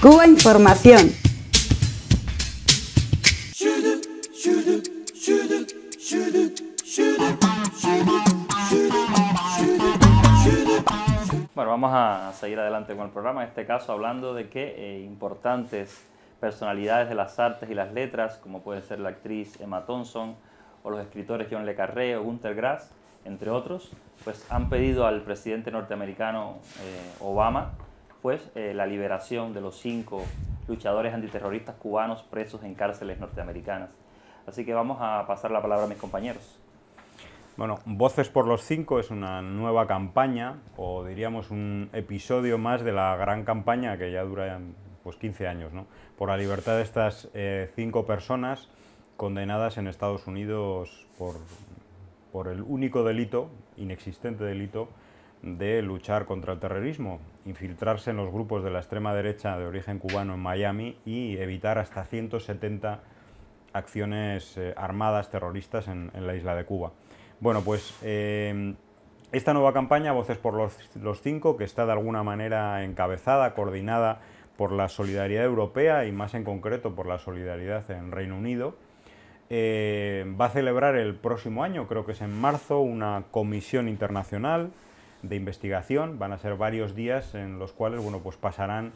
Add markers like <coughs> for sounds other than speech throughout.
Cuba Información. Bueno, vamos a seguir adelante con el programa, en este caso hablando de que eh, importantes personalidades de las artes y las letras, como puede ser la actriz Emma Thompson o los escritores John Le Carré o Gunter Grass, entre otros, pues han pedido al presidente norteamericano eh, Obama pues eh, la liberación de los cinco luchadores antiterroristas cubanos presos en cárceles norteamericanas. Así que vamos a pasar la palabra a mis compañeros. Bueno, Voces por los Cinco es una nueva campaña, o diríamos un episodio más de la gran campaña que ya dura pues, 15 años, ¿no? por la libertad de estas eh, cinco personas condenadas en Estados Unidos por el único delito, inexistente delito, de luchar contra el terrorismo, infiltrarse en los grupos de la extrema derecha de origen cubano en Miami y evitar hasta 170 acciones eh, armadas terroristas en, la isla de Cuba. Bueno, pues eh, esta nueva campaña, Voces por los, Cinco, que está de alguna manera encabezada, coordinada por la solidaridad europea y más en concreto por la solidaridad en Reino Unido, eh, va a celebrar el próximo año, creo que es en marzo, una comisión internacional de investigación. Van a ser varios días en los cuales bueno, pues pasarán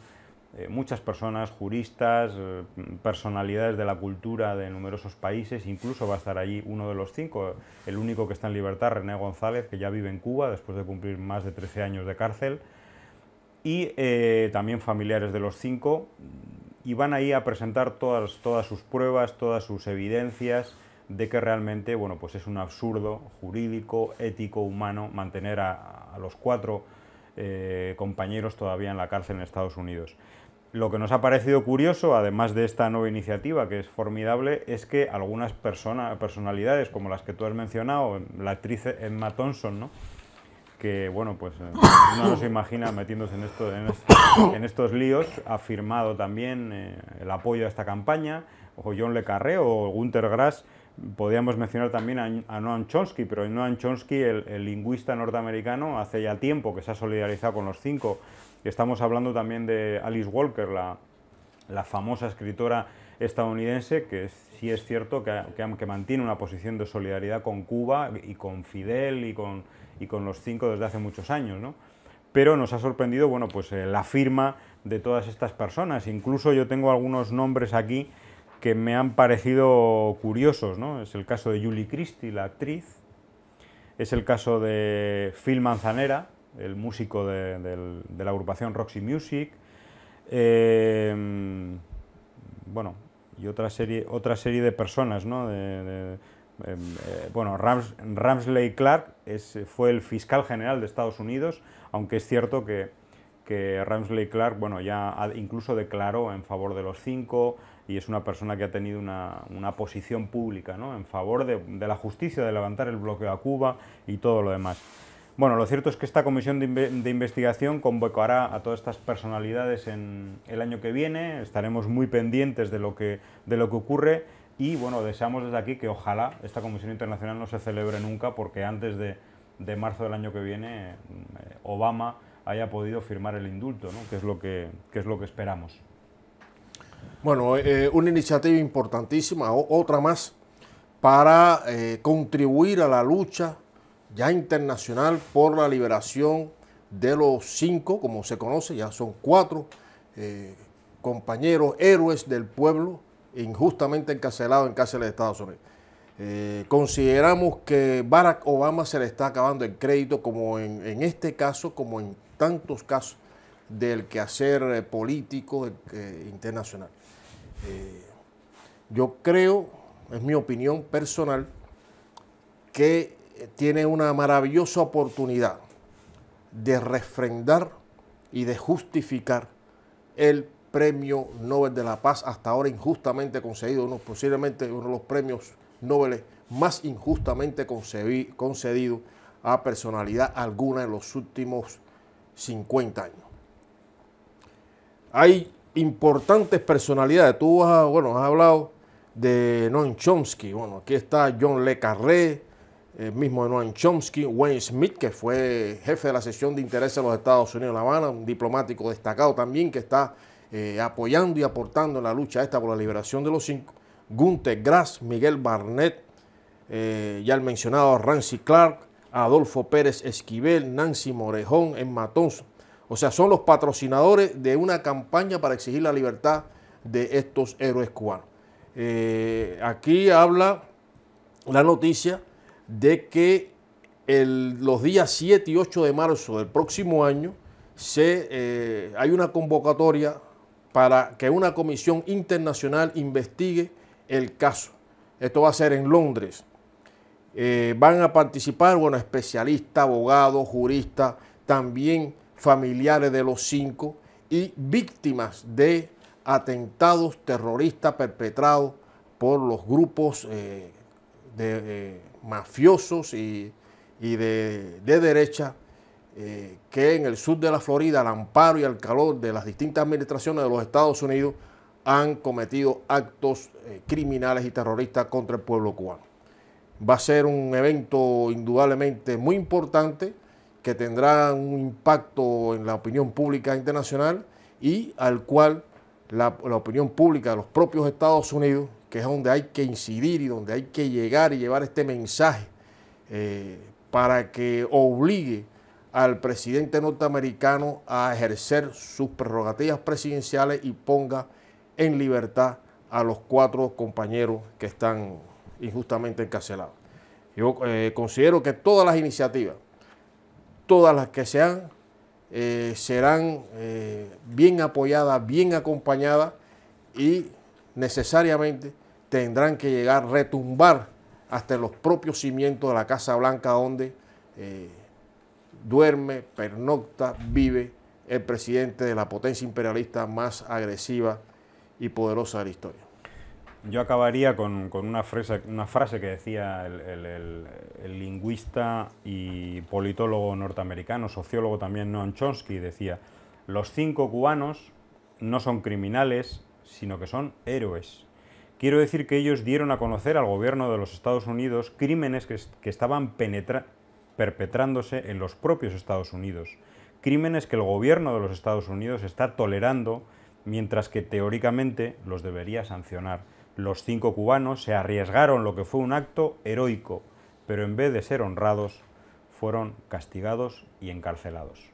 eh, muchas personas, juristas, eh, personalidades de la cultura de numerosos países, incluso va a estar allí uno de los cinco, el único que está en libertad, René González, que ya vive en Cuba después de cumplir más de 13 años de cárcel, y eh, también familiares de los cinco, y van ahí a presentar todas, todas sus pruebas, todas sus evidencias, de que realmente bueno, pues es un absurdo jurídico, ético, humano mantener a, los cuatro eh, compañeros todavía en la cárcel en Estados Unidos. Lo que nos ha parecido curioso, además de esta nueva iniciativa que es formidable, es que algunas personalidades, como las que tú has mencionado, la actriz Emma Thompson, ¿no? que bueno, pues eh, <coughs> uno no se imagina metiéndose en, esto, en, estos líos, ha firmado también eh, el apoyo a esta campaña, o John Le Carré o Gunther Grass Podríamos mencionar también a, Noam Chomsky, pero Noam Chomsky, el, lingüista norteamericano, hace ya tiempo que se ha solidarizado con los cinco. Estamos hablando también de Alice Walker, la, la famosa escritora estadounidense, que sí es cierto que, que, mantiene una posición de solidaridad con Cuba y con Fidel y con, y con los cinco desde hace muchos años. ¿no? Pero nos ha sorprendido bueno, pues, eh, la firma de todas estas personas. Incluso yo tengo algunos nombres aquí que me han parecido curiosos. ¿no? Es el caso de Julie Christie, la actriz. Es el caso de Phil Manzanera, el músico de, la agrupación Roxy Music. Em, bueno, y otra serie, otra serie de personas, ¿no? De, em, eh, bueno, Ramsley Clark fue el fiscal general de Estados Unidos, aunque es cierto que, que Ramsley Clark, bueno, ya incluso declaró en favor de los cinco, y es una persona que ha tenido una, posición pública ¿no? en favor de, la justicia, de levantar el bloqueo a Cuba y todo lo demás. Bueno, lo cierto es que esta comisión de, investigación convocará a todas estas personalidades en el año que viene, estaremos muy pendientes de lo que, de lo que ocurre y bueno, deseamos desde aquí que ojalá esta comisión internacional no se celebre nunca porque antes de, marzo del año que viene mm, eh, Obama haya podido firmar el indulto, ¿no? que, es lo que es lo que esperamos. Bueno, eh, eh, una iniciativa importantísima, otra más, para eh, contribuir a la lucha ya internacional por la liberación de los cinco, como se conoce, ya son cuatro compañeros héroes del pueblo injustamente encarcelados en cárceles de Estados Unidos. consideramos que Barack Obama se le está acabando el crédito, como en, este caso, como en tantos casos del quehacer eh, político eh, internacional. Eh, yo creo, es mi opinión personal, que tiene una maravillosa oportunidad de refrendar y de justificar el premio Nobel de la Paz, hasta ahora injustamente concedido, posiblemente uno de los premios Nobel más injustamente concedido a personalidad alguna en los últimos 50 años hay importantes personalidades. Tú has, bueno, has hablado de Noam Chomsky. Bueno, aquí está John Le Carré, el eh, mismo de Noam Chomsky, Wayne Smith, que fue jefe de la sesión de interés de los Estados Unidos en La Habana, un diplomático destacado también que está eh, apoyando y aportando en la lucha esta por la liberación de los cinco. Gunther Grass, Miguel Barnett, eh, ya el mencionado Rancy Clark, Adolfo Pérez Esquivel, Nancy Morejón, en Thompson, o sea, son los patrocinadores de una campaña para exigir la libertad de estos héroes cubanos. Eh, aquí habla la noticia de que los días 7 y 8 de marzo del próximo año se, eh, hay una convocatoria para que una comisión internacional investigue el caso. Esto va a ser en Londres. Eh, van a participar, bueno, especialistas, abogados, juristas, también familiares de los cinco y víctimas de atentados terroristas perpetrados por los grupos eh, de, eh, mafiosos y, de, derecha eh, que en el sur de la Florida, al amparo y al calor de las distintas administraciones de los Estados Unidos, han cometido actos criminales y terroristas contra el pueblo cubano. Va a ser un evento indudablemente muy importante que tendrá un impacto en la opinión pública internacional y al cual la, opinión pública de los propios Estados Unidos, que es donde hay que incidir y donde hay que llegar y llevar este mensaje eh, para que obligue al presidente norteamericano a ejercer sus prerrogativas presidenciales y ponga en libertad a los cuatro compañeros que están injustamente encarcelados. Yo eh, considero que todas las iniciativas todas las que sean, eh, serán eh, bien apoyadas, bien acompañadas y necesariamente tendrán que llegar, retumbar hasta los propios cimientos de la Casa Blanca donde eh, duerme, pernocta, vive el presidente de la potencia imperialista más agresiva y poderosa de la historia yo acabaría con, una, frase, que decía el, lingüista y politólogo norteamericano, sociólogo también Noam Chomsky, decía, los cinco cubanos no son criminales, sino que son héroes. Quiero decir que ellos dieron a conocer al gobierno de los Estados Unidos crímenes que estaban perpetrándose en los propios Estados Unidos, crímenes que el gobierno de los Estados Unidos está tolerando mientras que teóricamente los debería sancionar. Los cinco cubanos se arriesgaron lo que fue un acto heroico, pero en vez de ser honrados, fueron castigados y encarcelados.